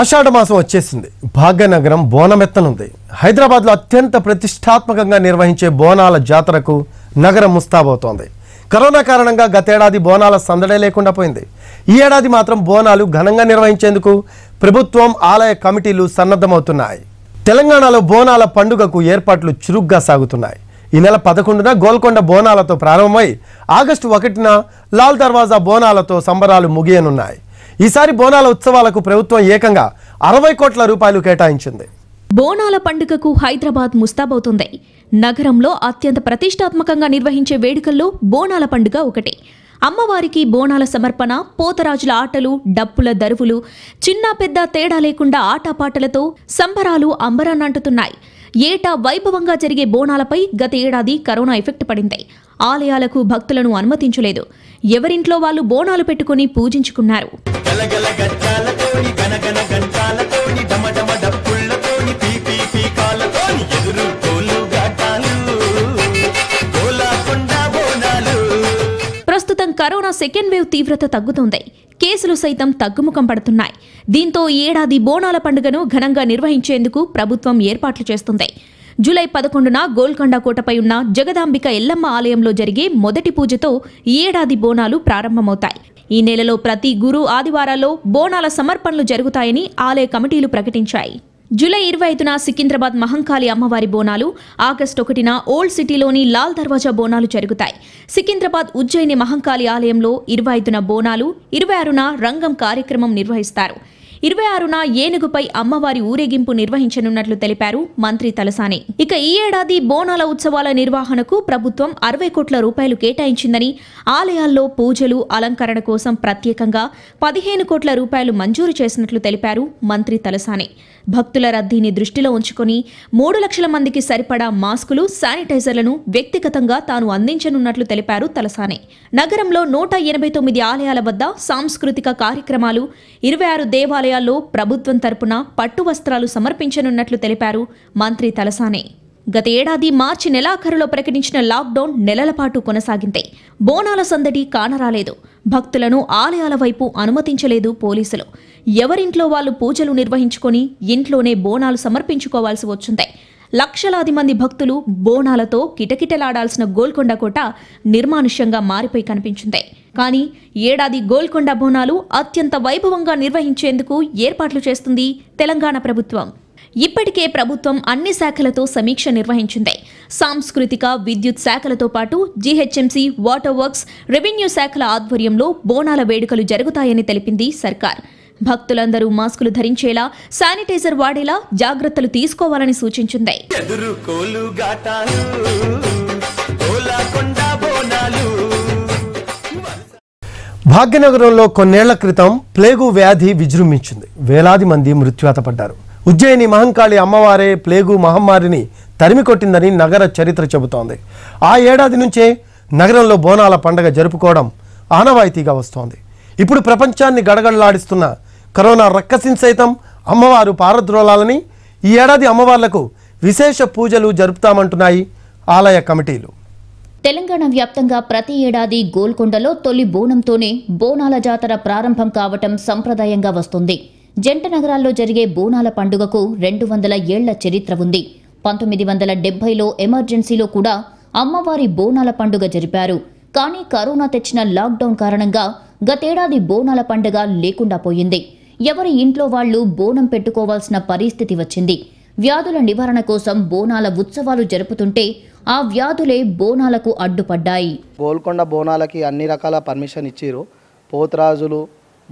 ఆషాఢ మాసం వచ్చేసింది భాగ్యనగరం బోనమెత్తనుంది హైదరాబాద్లో అత్యంత ప్రతిష్టాత్మకంగా నిర్వహించే బోనాల జాతరకు నగరం ముస్తాబవుతోంది కరోనా కారణంగా గతేడాది బోనాల సందడే లేకుండా పోయింది ఈ ఏడాది మాత్రం బోనాలు ఘనంగా నిర్వహించేందుకు ప్రభుత్వం ఆలయ కమిటీలు సన్నద్ధమవుతున్నాయి తెలంగాణలో బోనాల పండుగకు ఏర్పాట్లు చురుగ్గా సాగుతున్నాయి ఈ నెల పదకొండున గోల్కొండ బోనాలతో ప్రారంభమై ఆగస్టు ఒకటిన లాల్ దర్వాజా బోనాలతో సంబరాలు ముగియనున్నాయి ఈసారి బోనాల ఉత్సవాలకు ప్రభుత్వం ఏకంగా అరవై కోట్ల రూపాయలు కేటాయించింది బోనాల పండుగకు హైదరాబాద్ ముస్తాబవుతుంది నగరంలో అత్యంత ప్రతిష్టాత్మకంగా నిర్వహించే వేడుకల్లో బోనాల పండుగ ఒకటి అమ్మవారికి బోనాల సమర్పణ పోతరాజుల ఆటలు డప్పుల దరువులు చిన్న పెద్ద తేడా లేకుండా ఆటపాటలతో సంబరాలు అంబరాన్నంటుతున్నాయి ఏటా వైభవంగా జరిగే బోనాలపై గత ఏడాది కరోనా ఎఫెక్ట్ పడింది ఆలయాలకు భక్తులను అనుమతించలేదు ఎవరింట్లో వాళ్ళు బోనాలు పెట్టుకుని పూజించుకున్నారు గలగల గజ్జాలతోని గనగన గంటాలతోని పీపీ ఎదురు ప్రస్తుతం కరోనా సెకండ్ వేవ్ తీవ్రత తగ్గుతోంది కేసులు సైతం తగ్గుముఖం పడుతున్నాయి దీంతో ఏడాది బోనాల పండుగను ఘనంగా నిర్వహించేందుకు ప్రభుత్వం ఏర్పాట్లు చేస్తుంది జూలై పదకొండున గోల్కొండ కోటపై ఉన్న జగదాంబిక ఎల్లమ్మ ఆలయంలో జరిగే మొదటి పూజతో ఏడాది బోనాలు ప్రారంభమవుతాయి ఈ నెలలో ప్రతి గురు ఆదివారాల్లో బోనాల సమర్పణలు జరుగుతాయని ఆలయ కమిటీలు ప్రకటించాయి జూలై ఇరవై ఐదున సికింద్రాబాద్ మహంకాళి అమ్మవారి బోనాలు ఆగస్టు ఒకటిన ఓల్డ్ సిటీలోని లాల్ దర్వాజా బోనాలు జరుగుతాయి సికింద్రాబాద్ ఉజ్జయిని మహంకాళి ఆలయంలో ఇరవై ఐదున బోనాలు ఇరవై ఆరున రంగం కార్యక్రమం నిర్వహిస్తారు ఇరవై ఆరున ఏనుగుపై అమ్మవారి ఊరేగింపు నిర్వహించనున్నట్లు తెలిపారు మంత్రి తలసాని ఇక ఈ ఏడాది బోనాల ఉత్సవాల నిర్వహణకు ప్రభుత్వం అరవై కోట్ల రూపాయలు కేటాయించిందని ఆలయాల్లో పూజలు అలంకరణ కోసం ప్రత్యేకంగా పదిహేను కోట్ల రూపాయలు మంజూరు చేసినట్లు తెలిపారు మంత్రి తలసాని భక్తుల రద్దీని దృష్టిలో ఉంచుకొని మూడు లక్షల మందికి సరిపడా మాస్కులు శానిటైజర్లను వ్యక్తిగతంగా తాను అందించనున్నట్లు తెలిపారు తలసానే నగరంలో నూట ఎనభై తొమ్మిది ఆలయాల వద్ద సాంస్కృతిక కార్యక్రమాలు ఇరవై ఆరు దేవాలయాల్లో ప్రభుత్వం తరపున పట్టు వస్త్రాలు సమర్పించనున్నట్లు తెలిపారు మంత్రి తలసానే గత ఏడాది మార్చి నెలాఖరులో ప్రకటించిన లాక్డౌన్ నెలల పాటు కొనసాగింది బోనాల సందడి కానరాలేదు భక్తులను ఆలయాల వైపు అనుమతించలేదు పోలీసులు ఎవరింట్లో వాళ్ళు పూజలు నిర్వహించుకొని ఇంట్లోనే బోనాలు సమర్పించుకోవాల్సి వచ్చింది లక్షలాది మంది భక్తులు బోనాలతో కిటకిటలాడాల్సిన గోల్కొండ కోట నిర్మానుష్యంగా మారిపోయి కనిపించింది కానీ ఏడాది గోల్కొండ బోనాలు అత్యంత వైభవంగా నిర్వహించేందుకు ఏర్పాట్లు చేస్తుంది తెలంగాణ ప్రభుత్వం ఇప్పటికే ప్రభుత్వం అన్ని శాఖలతో సమీక్ష నిర్వహించింది సాంస్కృతిక విద్యుత్ శాఖలతో పాటు జీహెచ్ఎంసీ వాటర్ వర్క్స్ రెవెన్యూ శాఖల ఆధ్వర్యంలో బోనాల వేడుకలు జరుగుతాయని తెలిపింది సర్కార్ భక్తులందరూ మాస్కులు ధరించేలా శానిటైజర్ వాడేలా జాగ్రత్తలు తీసుకోవాలని సూచించింది భాగ్యనగరంలో కొన్నేళ్ల క్రితం ప్లేగు వ్యాధి విజృంభించింది వేలాది మంది మృత్యువాత పడ్డారు ఉజ్జయిని మహంకాళి అమ్మవారే ప్లేగు మహమ్మారిని తరిమికొట్టిందని నగర చరిత్ర చెబుతోంది ఆ ఏడాది నుంచే నగరంలో బోనాల పండగ జరుపుకోవడం ఆనవాయితీగా వస్తోంది ఇప్పుడు ప్రపంచాన్ని గడగడలాడిస్తున్న కరోనా రక్కసిన్ సైతం అమ్మవారు పారద్రోలాలని ఈ ఏడాది అమ్మవార్లకు విశేష పూజలు జరుపుతామంటున్నాయి ఆలయ కమిటీలు తెలంగాణ వ్యాప్తంగా ప్రతి ఏడాది గోల్కొండలో తొలి బోనంతోనే బోనాల జాతర ప్రారంభం కావటం సంప్రదాయంగా వస్తుంది జంట నగరాల్లో జరిగే బోనాల పండుగకు రెండు వందల ఏళ్ల చరిత్ర ఉంది పంతొమ్మిది వందల డెబ్బైలో ఎమర్జెన్సీలో కూడా అమ్మవారి బోనాల పండుగ జరిపారు కానీ కరోనా తెచ్చిన లాక్డౌన్ కారణంగా గతేడాది బోనాల పండుగ లేకుండా పోయింది ఎవరి ఇంట్లో వాళ్లు బోనం పెట్టుకోవాల్సిన పరిస్థితి వచ్చింది వ్యాధుల నివారణ కోసం బోనాల ఉత్సవాలు జరుపుతుంటే ఆ వ్యాధులే బోనాలకు అడ్డుపడ్డాయి గోల్కొండ బోనాలకి అన్ని రకాల పర్మిషన్ ఇచ్చిరు పోతరాజులు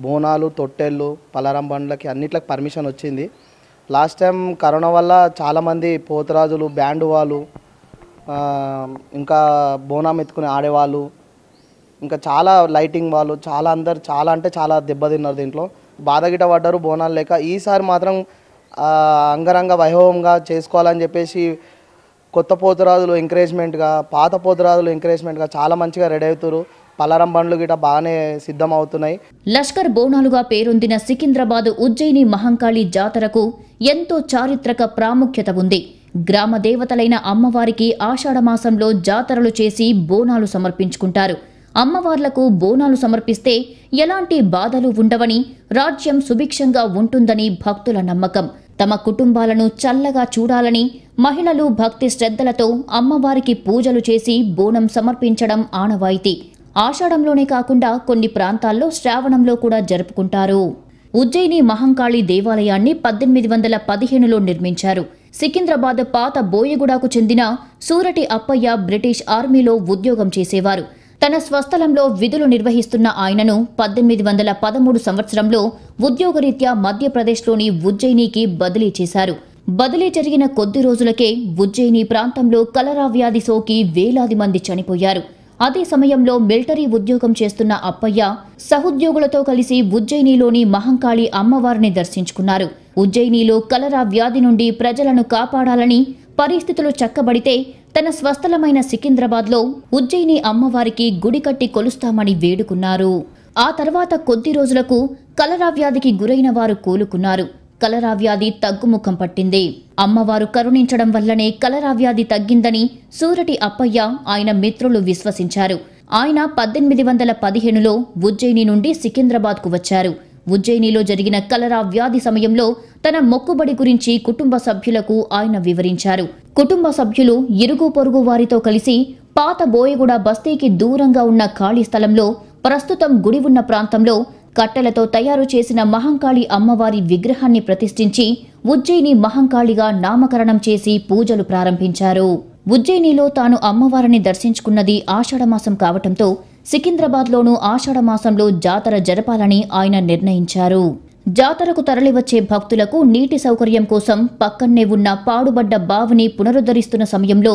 బోనాలు తొట్టెళ్ళు పలారం బండ్లకి అన్నిట్లకి పర్మిషన్ వచ్చింది లాస్ట్ టైం కరోనా వల్ల చాలామంది పోతరాజులు బ్యాండ్ వాళ్ళు ఇంకా బోనం మెత్తుకుని ఆడేవాళ్ళు ఇంకా చాలా లైటింగ్ వాళ్ళు చాలా అందరు చాలా అంటే చాలా దెబ్బతిన్నారు దీంట్లో బాధగిట పడ్డారు బోనాలు లేక ఈసారి మాత్రం అంగరంగ వైభవంగా చేసుకోవాలని చెప్పేసి కొత్త పోతురాజులు ఎంకరేజ్మెంట్గా పాత పోతురాజులు ఎంకరేజ్మెంట్గా చాలా మంచిగా రెడీ అవుతారు పలారం బండ్లు గిట బాగానే సిద్ధం అవుతున్నాయి లష్కర్ బోనాలుగా పేరొందిన సికింద్రాబాద్ ఉజ్జయిని మహంకాళి జాతరకు ఎంతో చారిత్రక ప్రాముఖ్యత ఉంది గ్రామ దేవతలైన అమ్మవారికి ఆషాఢమాసంలో జాతరలు చేసి బోనాలు సమర్పించుకుంటారు అమ్మవార్లకు బోనాలు సమర్పిస్తే ఎలాంటి బాధలు ఉండవని రాజ్యం సుభిక్షంగా ఉంటుందని భక్తుల నమ్మకం తమ కుటుంబాలను చల్లగా చూడాలని మహిళలు భక్తి శ్రద్ధలతో అమ్మవారికి పూజలు చేసి బోనం సమర్పించడం ఆనవాయితీ ఆషాఢంలోనే కాకుండా కొన్ని ప్రాంతాల్లో శ్రావణంలో కూడా జరుపుకుంటారు ఉజ్జయిని మహంకాళి దేవాలయాన్ని పద్దెనిమిది వందల పదిహేనులో నిర్మించారు సికింద్రాబాద్ పాత బోయగూడకు చెందిన సూరటి అప్పయ్య బ్రిటిష్ ఆర్మీలో ఉద్యోగం చేసేవారు తన స్వస్థలంలో విధులు నిర్వహిస్తున్న ఆయనను పద్దెనిమిది వందల పదమూడు సంవత్సరంలో ఉద్యోగరీత్యా మధ్యప్రదేశ్లోని ఉజ్జయినికి బదిలీ చేశారు బదిలీ జరిగిన కొద్ది రోజులకే ఉజ్జయిని ప్రాంతంలో కలరా వ్యాధి సోకి వేలాది మంది చనిపోయారు అదే సమయంలో మిలిటరీ ఉద్యోగం చేస్తున్న అప్పయ్య సహోద్యోగులతో కలిసి ఉజ్జయినిలోని మహంకాళి అమ్మవారిని దర్శించుకున్నారు ఉజ్జయినిలో కలరా వ్యాధి నుండి ప్రజలను కాపాడాలని పరిస్థితులు చక్కబడితే తన స్వస్థలమైన సికింద్రాబాద్లో ఉజ్జయిని అమ్మవారికి గుడి కట్టి కొలుస్తామని వేడుకున్నారు ఆ తర్వాత కొద్ది రోజులకు కలరా వ్యాధికి గురైన వారు కోలుకున్నారు కలరా వ్యాధి తగ్గుముఖం పట్టింది అమ్మవారు కరుణించడం వల్లనే కలరా వ్యాధి తగ్గిందని సూరటి అప్పయ్య ఆయన మిత్రులు విశ్వసించారు ఆయన పద్దెనిమిది వందల పదిహేనులో ఉజ్జయిని నుండి సికింద్రాబాద్కు వచ్చారు ఉజ్జయినిలో జరిగిన కలరా వ్యాధి సమయంలో తన మొక్కుబడి గురించి కుటుంబ సభ్యులకు ఆయన వివరించారు కుటుంబ సభ్యులు ఇరుగు పొరుగు వారితో కలిసి పాత బోయగూడ బస్తీకి దూరంగా ఉన్న ఖాళీ స్థలంలో ప్రస్తుతం గుడి ఉన్న ప్రాంతంలో కట్టలతో తయారు చేసిన మహంకాళి అమ్మవారి విగ్రహాన్ని ప్రతిష్ఠించి ఉజ్జయిని మహంకాళిగా నామకరణం చేసి పూజలు ప్రారంభించారు ఉజ్జయినిలో తాను అమ్మవారిని దర్శించుకున్నది ఆషాఢమాసం కావటంతో సికింద్రాబాద్లోనూ ఆషాఢమాసంలో జాతర జరపాలని ఆయన నిర్ణయించారు జాతరకు తరలివచ్చే భక్తులకు నీటి సౌకర్యం కోసం పక్కన్నే ఉన్న పాడుబడ్డ బావిని పునరుద్ధరిస్తున్న సమయంలో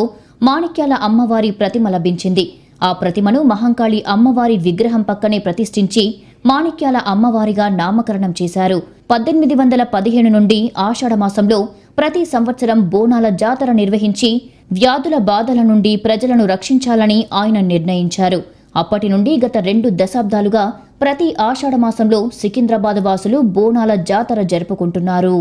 మాణిక్యాల అమ్మవారి ప్రతిమ లభించింది ఆ ప్రతిమను మహంకాళి అమ్మవారి విగ్రహం పక్కనే ప్రతిష్ఠించి మాణిక్యాల అమ్మవారిగా నామకరణం చేశారు పద్దెనిమిది వందల పదిహేను నుండి ఆషాఢమాసంలో ప్రతి సంవత్సరం బోనాల జాతర నిర్వహించి వ్యాధుల బాధల నుండి ప్రజలను రక్షించాలని ఆయన నిర్ణయించారు అప్పటి నుండి గత రెండు దశాబ్దాలుగా ప్రతి ఆషాఢమాసంలో సికింద్రాబాద్ వాసులు బోనాల జాతర జరుపుకుంటున్నారు